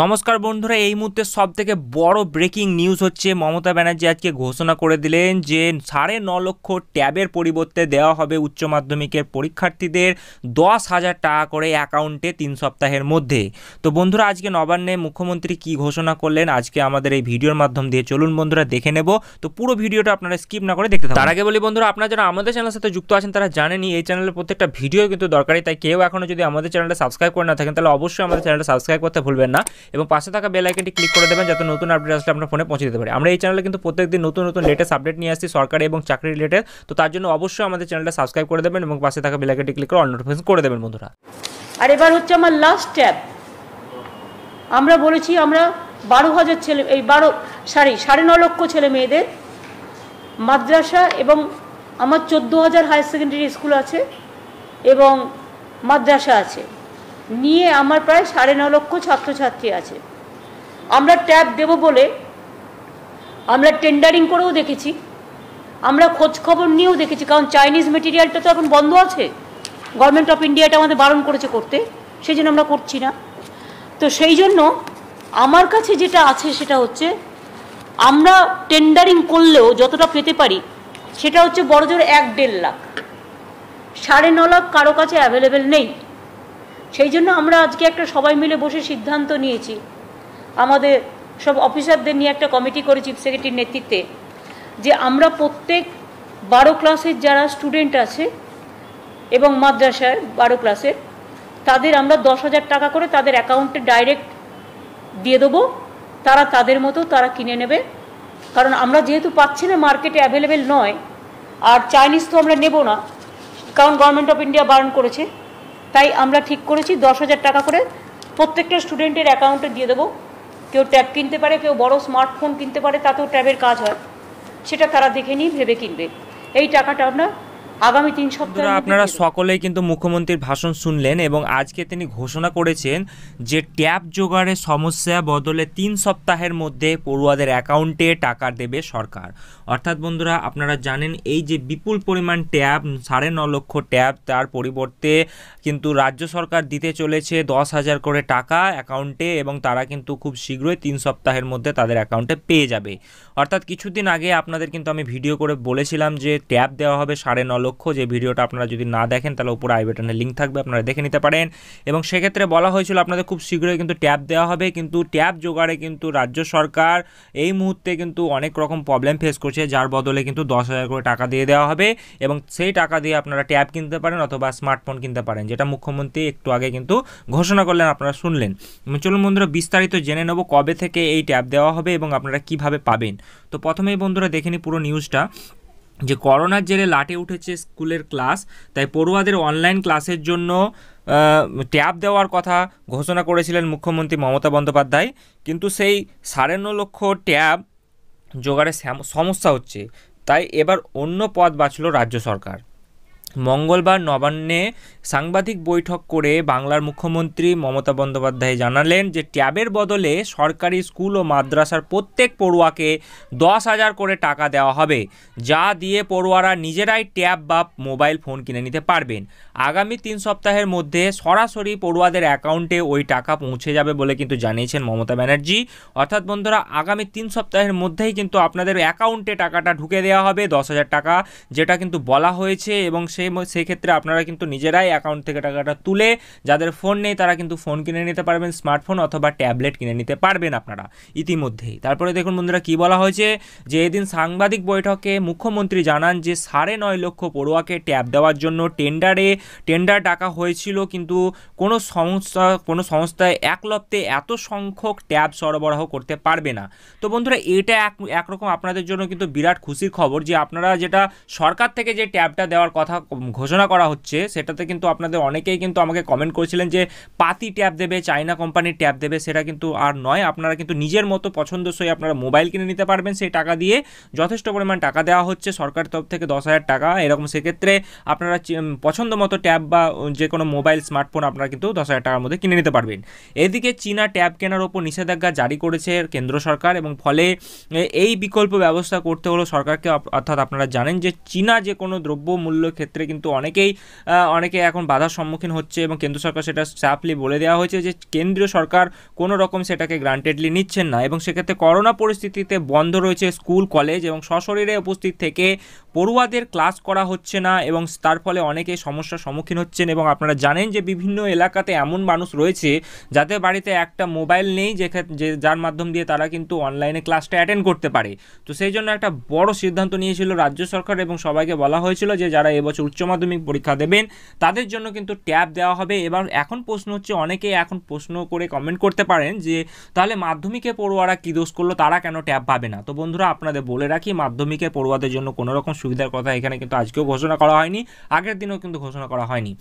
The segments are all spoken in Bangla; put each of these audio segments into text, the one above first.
নমস্কার বন্ধুরা এই মুহূর্তে সবথেকে বড় ব্রেকিং নিউজ হচ্ছে মমতা ব্যানার্জি আজকে ঘোষণা করে দিলেন যে সাড়ে ন লক্ষ ট্যাবের পরিবর্তে দেওয়া হবে উচ্চ মাধ্যমিকের পরীক্ষার্থীদের দশ হাজার টাকা করে অ্যাকাউন্টে তিন সপ্তাহের মধ্যে তো বন্ধুরা আজকে নবান্নে মুখ্যমন্ত্রী কি ঘোষণা করলেন আজকে আমাদের এই ভিডিওর মাধ্যম দিয়ে চলুন বন্ধুরা দেখে নেব তো পুরো ভিডিওটা আপনারা স্কিপ না করে দেখতে থাকুন তার আগে বলি বন্ধুরা আপনারা যারা আমাদের চ্যানেলের সাথে যুক্ত আছেন তারা জানেনি এই চ্যানেলের প্রত্যেকটা ভিডিও কিন্তু দরকারি তাই কেউ এখনও যদি আমাদের চ্যানেলটা সাবস্ক্রাইব করে না থাকেন তাহলে অবশ্যই আমাদের চ্যানেলটা সাবস্ক্রাইব করতে ভুলবেন না এবং পাশে থাকা বেল আইকনটি ক্লিক করে দেবেন যাতে নতুন আপডেট আসলে আপনার ফোনে পৌঁছে দিতে পারে আমরা এই চ্যানেলে কিন্তু প্রত্যেকদিন নতুন নতুন লেটেস্ট আপডেট নিয়ে আসছি সরকারি এবং চাকরি রিলেটেড তো তার জন্য অবশ্যই আমাদের চ্যানেলটা সাবস্ক্রাইব করে দেবেন এবং পাশে থাকা বেল আইকনটি ক্লিক করে অল নোটিফিকেশন করে দেবেন বন্ধুরা আর এবার হচ্ছে আমার লাস্ট স্টেপ আমরা বলেছি আমরা বারো হাজার ছেলে এই বারো সাড়ে সাড়ে ন লক্ষ ছেলে মেয়েদের মাদ্রাসা এবং আমার চোদ্দো হাজার হায়ার সেকেন্ডারি স্কুল আছে এবং মাদ্রাসা আছে নিয়ে আমার প্রায় সাড়ে ন লক্ষ ছাত্রছাত্রী আছে আমরা ট্যাব দেব বলে আমরা টেন্ডারিং করেও দেখেছি আমরা খোঁজ খবর নিয়েও দেখেছি কারণ চাইনিজ মেটেরিয়ালটা তো এখন বন্ধ আছে গভর্নমেন্ট অফ ইন্ডিয়াটা আমাদের বারণ করেছে করতে সেই জন্য আমরা করছি না তো সেই জন্য আমার কাছে যেটা আছে সেটা হচ্ছে আমরা টেন্ডারিং করলেও যতটা পেতে পারি সেটা হচ্ছে বড় জোর এক দেড় লাখ সাড়ে ন লাখ কারো কাছে অ্যাভেলেবেল নেই সেই জন্য আমরা আজকে একটা সবাই মিলে বসে সিদ্ধান্ত নিয়েছি আমাদের সব অফিসারদের নিয়ে একটা কমিটি করে চিফ সেক্রেটারির নেতৃত্বে যে আমরা প্রত্যেক বারো ক্লাসের যারা স্টুডেন্ট আছে এবং মাদ্রাসার বারো ক্লাসের তাদের আমরা দশ হাজার টাকা করে তাদের অ্যাকাউন্টে ডাইরেক্ট দিয়ে দেবো তারা তাদের মতো তারা কিনে নেবে কারণ আমরা যেহেতু পাচ্ছি না মার্কেটে অ্যাভেলেবেল নয় আর চাইনিজ তো আমরা নেব না কারণ গভর্নমেন্ট অফ ইন্ডিয়া বারণ করেছে তাই আমরা ঠিক করেছি দশ হাজার টাকা করে প্রত্যেকটা স্টুডেন্টের অ্যাকাউন্টে দিয়ে দেবো কেউ ট্যাব কিনতে পারে কেউ বড় স্মার্টফোন কিনতে পারে তাতেও ট্যাবের কাজ হয় সেটা তারা দেখে নিয়ে ভেবে কিনবে এই টাকাটা আমরা আগামী তিন সপ্তাহ আপনারা সকলেই কিন্তু মুখ্যমন্ত্রীর ভাষণ শুনলেন এবং আজকে তিনি ঘোষণা করেছেন যে ট্যাপ জোগাড়ের সমস্যা বদলে তিন সপ্তাহের মধ্যে পড়ুয়াদের অ্যাকাউন্টে টাকা দেবে সরকার অর্থাৎ বন্ধুরা আপনারা জানেন এই যে বিপুল পরিমাণ ট্যাব সাড়ে ন লক্ষ ট্যাব তার পরিবর্তে কিন্তু রাজ্য সরকার দিতে চলেছে দশ হাজার করে টাকা অ্যাকাউন্টে এবং তারা কিন্তু খুব শীঘ্রই তিন সপ্তাহের মধ্যে তাদের অ্যাকাউন্টে পেয়ে যাবে অর্থাৎ কিছুদিন আগে আপনাদের কিন্তু আমি ভিডিও করে বলেছিলাম যে ট্যাপ দেওয়া হবে সাড়ে ন লক্ষ লক্ষ্য যে ভিডিওটা আপনারা যদি না দেখেন তাহলে উপরে আই বাটনের লিঙ্ক থাকবে আপনারা দেখে নিতে পারেন এবং সেক্ষেত্রে বলা হয়েছিল আপনাদের খুব শীঘ্রই কিন্তু ট্যাব দেওয়া হবে কিন্তু ট্যাব জোগাড়ে কিন্তু রাজ্য সরকার এই মুহূর্তে কিন্তু অনেক রকম প্রবলেম ফেস করছে যার বদলে কিন্তু দশ হাজার করে টাকা দিয়ে দেওয়া হবে এবং সেই টাকা দিয়ে আপনারা ট্যাব কিনতে পারেন অথবা স্মার্টফোন কিনতে পারেন যেটা মুখ্যমন্ত্রী একটু আগে কিন্তু ঘোষণা করলেন আপনারা শুনলেন চলুন বন্ধুরা বিস্তারিত জেনে নেব কবে থেকে এই ট্যাব দেওয়া হবে এবং আপনারা কিভাবে পাবেন তো প্রথমেই বন্ধুরা দেখে নিই পুরো নিউজটা যে করোনার জেরে লাটে উঠেছে স্কুলের ক্লাস তাই পড়ুয়াদের অনলাইন ক্লাসের জন্য ট্যাব দেওয়ার কথা ঘোষণা করেছিলেন মুখ্যমন্ত্রী মমতা বন্দ্যোপাধ্যায় কিন্তু সেই সাড়ে ন লক্ষ ট্যাব জোগাড়ে সমস্যা হচ্ছে তাই এবার অন্য পথ বাঁচল রাজ্য সরকার মঙ্গলবার নবান্নে সাংবাদিক বৈঠক করে বাংলার মুখ্যমন্ত্রী মমতা বন্দ্যোপাধ্যায় জানালেন যে ট্যাবের বদলে সরকারি স্কুল ও মাদ্রাসার প্রত্যেক পড়ুয়াকে দশ হাজার করে টাকা দেওয়া হবে যা দিয়ে পড়ুয়ারা নিজেরাই ট্যাব বা মোবাইল ফোন কিনে নিতে পারবেন আগামী তিন সপ্তাহের মধ্যে সরাসরি পড়ুয়াদের অ্যাকাউন্টে ওই টাকা পৌঁছে যাবে বলে কিন্তু জানিয়েছেন মমতা ব্যানার্জি অর্থাৎ বন্ধুরা আগামী তিন সপ্তাহের মধ্যেই কিন্তু আপনাদের অ্যাকাউন্টে টাকাটা ঢুকে দেওয়া হবে দশ হাজার টাকা যেটা কিন্তু বলা হয়েছে এবং সে সেই সেই ক্ষেত্রে আপনারা কিন্তু নিজেরাই অ্যাকাউন্ট থেকে টাকাটা তুলে যাদের ফোন নেই তারা কিন্তু ফোন কিনে নিতে পারবেন স্মার্টফোন অথবা ট্যাবলেট কিনে নিতে পারবেন আপনারা ইতিমধ্যেই তারপরে দেখুন বন্ধুরা কি বলা হয়েছে যে এদিন সাংবাদিক বৈঠকে মুখ্যমন্ত্রী জানান যে সাড়ে নয় লক্ষ পড়ুয়াকে ট্যাব দেওয়ার জন্য টেন্ডারে টেন্ডার ডাকা হয়েছিল কিন্তু কোনো সংস্থা কোনো সংস্থায় একলপ্তে এত সংখ্যক ট্যাব সরবরাহ করতে পারবে না তো বন্ধুরা এটা এক একরকম আপনাদের জন্য কিন্তু বিরাট খুশির খবর যে আপনারা যেটা সরকার থেকে যে ট্যাবটা দেওয়ার কথা ঘোষণা করা হচ্ছে সেটাতে কিন্তু আপনাদের অনেকেই কিন্তু আমাকে কমেন্ট করেছিলেন যে পাতি ট্যাব দেবে চায়না কোম্পানির ট্যাব দেবে সেটা কিন্তু আর নয় আপনারা কিন্তু নিজের মতো পছন্দসই আপনারা মোবাইল কিনে নিতে পারবেন সেই টাকা দিয়ে যথেষ্ট পরিমাণ টাকা দেওয়া হচ্ছে সরকার তরফ থেকে দশ হাজার টাকা এরকম সেক্ষেত্রে আপনারা পছন্দ মতো ট্যাব বা যে কোনো মোবাইল স্মার্টফোন আপনারা কিন্তু দশ হাজার টাকার মধ্যে কিনে নিতে পারবেন এদিকে চীনা ট্যাব কেনার ওপর নিষেধাজ্ঞা জারি করেছে কেন্দ্র সরকার এবং ফলে এই বিকল্প ব্যবস্থা করতে হলো সরকারকে অর্থাৎ আপনারা জানেন যে চীনা যে কোনো দ্রব্য মূল্য ক্ষেত্রে ক্ষেত্রে কিন্তু অনেকেই অনেকে এখন বাধার সম্মুখীন হচ্ছে এবং কেন্দ্র সরকার সেটা সাফলি বলে দেওয়া হয়েছে যে কেন্দ্রীয় সরকার কোনো রকম সেটাকে গ্রান্টেডলি নিচ্ছেন না এবং সেক্ষেত্রে করোনা পরিস্থিতিতে বন্ধ রয়েছে স্কুল কলেজ এবং সশরীরে উপস্থিত থেকে পড়ুয়াদের ক্লাস করা হচ্ছে না এবং তার ফলে অনেকে সমস্যার সম্মুখীন হচ্ছেন এবং আপনারা জানেন যে বিভিন্ন এলাকাতে এমন মানুষ রয়েছে যাদের বাড়িতে একটা মোবাইল নেই যে যার মাধ্যম দিয়ে তারা কিন্তু অনলাইনে ক্লাসটা অ্যাটেন্ড করতে পারে তো সেই জন্য একটা বড় সিদ্ধান্ত নিয়েছিল রাজ্য সরকার এবং সবাইকে বলা হয়েছিল যে যারা এবছর উচ্চ মাধ্যমিক পরীক্ষা দেবেন তাদের জন্য কিন্তু ট্যাব দেওয়া হবে এবং এখন প্রশ্ন হচ্ছে অনেকে এখন প্রশ্ন করে কমেন্ট করতে পারেন যে তাহলে মাধ্যমিকে পড়ুয়ারা কী দোষ করলো তারা কেন ট্যাব পাবে না তো বন্ধুরা আপনাদের বলে রাখি মাধ্যমিকে পড়ুয়াদের জন্য কোনোরকম সুবিধার কথা এখানে কিন্তু আজকেও ঘোষণা করা হয়নি আগের দিনেও কিন্তু ঘোষণা করা হয়নি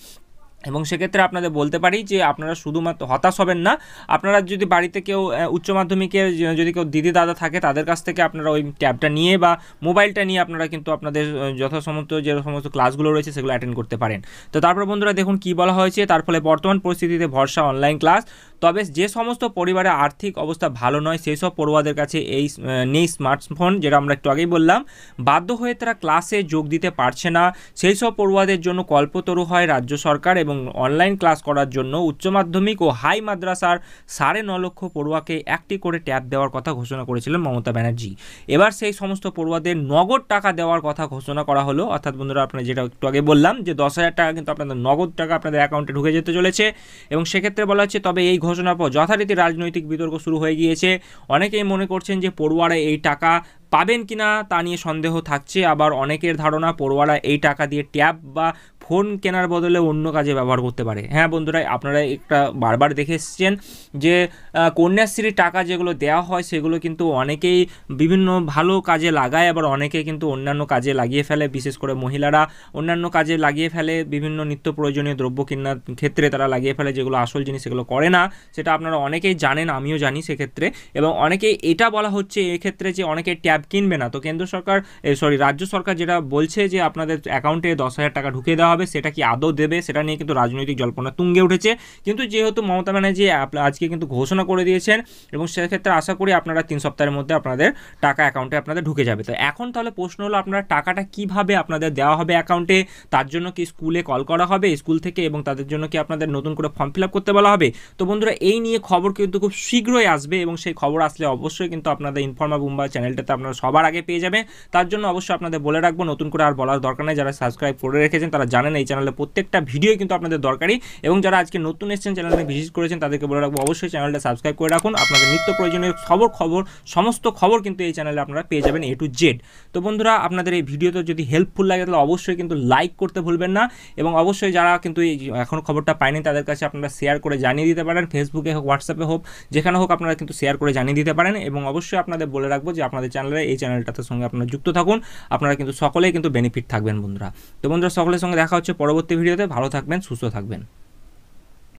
এবং সেক্ষেত্রে আপনাদের বলতে পারি যে আপনারা শুধুমাত্র হতাশ হবেন না আপনারা যদি বাড়িতে কেউ উচ্চ মাধ্যমিকের যদি কেউ দিদি দাদা থাকে তাদের কাছ থেকে আপনারা ওই ট্যাবটা নিয়ে বা মোবাইলটা নিয়ে আপনারা কিন্তু আপনাদের যথাসমত যে সমস্ত ক্লাসগুলো রয়েছে সেগুলো অ্যাটেন্ড করতে পারেন তো তারপর বন্ধুরা দেখুন কি বলা হয়েছে তার ফলে বর্তমান পরিস্থিতিতে ভরসা অনলাইন ক্লাস তবে যে সমস্ত পরিবারে আর্থিক অবস্থা ভালো নয় সেই সব পড়ুয়াদের কাছে এই নেই স্মার্টফোন যেটা আমরা একটু আগেই বললাম বাধ্য হয়ে তারা ক্লাসে যোগ দিতে পারছে না সেই সব পড়ুয়াদের জন্য কল্পতরু হয় রাজ্য সরকার এবং অনলাইন ক্লাস করার জন্য উচ্চ মাধ্যমিক ও হাই মাদ্রাসার সাড়ে ন লক্ষ পড়ুয়াকে একটি করে ট্যাব দেওয়ার কথা ঘোষণা করেছিলেন মমতা ব্যানার্জি এবার সেই সমস্ত পড়ুয়াদের নগদ টাকা দেওয়ার কথা ঘোষণা করা হলো অর্থাৎ বন্ধুরা আপনারা যেটা একটু আগে বললাম যে দশ হাজার টাকা কিন্তু আপনাদের নগদ টাকা আপনাদের অ্যাকাউন্টে ঢুকে যেতে চলেছে এবং সেক্ষেত্রে বলা হচ্ছে তবে এই ঘোষণার পর যথারীতি রাজনৈতিক বিতর্ক শুরু হয়ে গিয়েছে অনেকেই মনে করছেন যে পড়ুয়ারা এই টাকা পাবেন কি না তা নিয়ে সন্দেহ থাকছে আবার অনেকের ধারণা পড়ুয়ারা এই টাকা দিয়ে ট্যাব বা ফোন কেনার বদলে অন্য কাজে ব্যবহার করতে পারে হ্যাঁ বন্ধুরা আপনারা একটা বারবার দেখে এসছেন যে কন্যাশ্রীর টাকা যেগুলো দেওয়া হয় সেগুলো কিন্তু অনেকেই বিভিন্ন ভালো কাজে লাগায় আবার অনেকে কিন্তু অন্যান্য কাজে লাগিয়ে ফেলে বিশেষ করে মহিলারা অন্যান্য কাজে লাগিয়ে ফেলে বিভিন্ন নিত্য প্রয়োজনীয় দ্রব্য কিনার ক্ষেত্রে তারা লাগিয়ে ফেলে যেগুলো আসল জিনিস সেগুলো করে না সেটা আপনারা অনেকেই জানেন আমিও জানি সেক্ষেত্রে এবং অনেকেই এটা বলা হচ্ছে এক্ষেত্রে যে অনেকে ট্যাব অ্যাপ কিনবে না তো কেন্দ্র সরকার সরি রাজ্য সরকার যেটা বলছে যে আপনাদের অ্যাকাউন্টে দশ হাজার টাকা ঢুকিয়ে দেওয়া হবে সেটা কি আদৌ দেবে সেটা নিয়ে কিন্তু রাজনৈতিক জল্পনা তুঙ্গে উঠেছে কিন্তু যেহেতু মমতা ব্যানার্জি আজকে কিন্তু ঘোষণা করে দিয়েছেন এবং সেক্ষেত্রে আশা করি আপনারা তিন সপ্তাহের মধ্যে আপনাদের টাকা অ্যাকাউন্টে আপনাদের ঢুকে যাবে তো এখন তাহলে প্রশ্ন হলো আপনারা টাকাটা কিভাবে আপনাদের দেওয়া হবে অ্যাকাউন্টে তার জন্য কি স্কুলে কল করা হবে স্কুল থেকে এবং তাদের জন্য কি আপনাদের নতুন করে ফর্ম ফিল করতে বলা হবে তো বন্ধুরা এই নিয়ে খবর কিন্তু খুব শীঘ্রই আসবে এবং সেই খবর আসলে অবশ্যই কিন্তু আপনাদের ইনফর্মা বুম্বা চ্যানেলটাতে আপনারা আপনারা সবার আগে পেয়ে যাবে তার জন্য অবশ্যই আপনাদের বলে রাখবো নতুন করে আর বলার দরকার নেই যারা সাবস্ক্রাইব করে রেখেছেন তারা জানেন এই চ্যানেলে প্রত্যেকটা ভিডিও কিন্তু আপনাদের দরকারি এবং যারা আজকে নতুন এসেছেন চ্যানেলে ভিজিট করেছেন তাদেরকে বলে রাখবো অবশ্যই চ্যানেলটা সাবস্ক্রাইব করে রাখুন আপনাদের নিত্য প্রয়োজনীয় খবর খবর সমস্ত খবর কিন্তু এই চ্যানেলে আপনারা পেয়ে যাবেন এ টু জেড তো বন্ধুরা আপনাদের এই ভিডিওতে যদি হেল্পফুল লাগে তাহলে অবশ্যই কিন্তু লাইক করতে ভুলবেন না এবং অবশ্যই যারা কিন্তু এই এখনও খবরটা পায়নি তাদের কাছে আপনারা শেয়ার করে জানিয়ে দিতে পারেন ফেসবুকে হোক হোয়াটসঅ্যাপে হোক যেখানে হোক আপনারা কিন্তু শেয়ার করে জানিয়ে দিতে পারেন এবং অবশ্যই আপনাদের বলে রাখবো যে আপনাদের চ্যানেলে আপনারা এই চ্যানেলটাতে সঙ্গে আপনারা যুক্ত থাকুন আপনারা কিন্তু সকলেই কিন্তু বেনিফিট থাকবেন বন্ধুরা তো বন্ধুরা সকলের সঙ্গে দেখা হচ্ছে পরবর্তী ভিডিওতে ভালো থাকবেন সুস্থ থাকবেন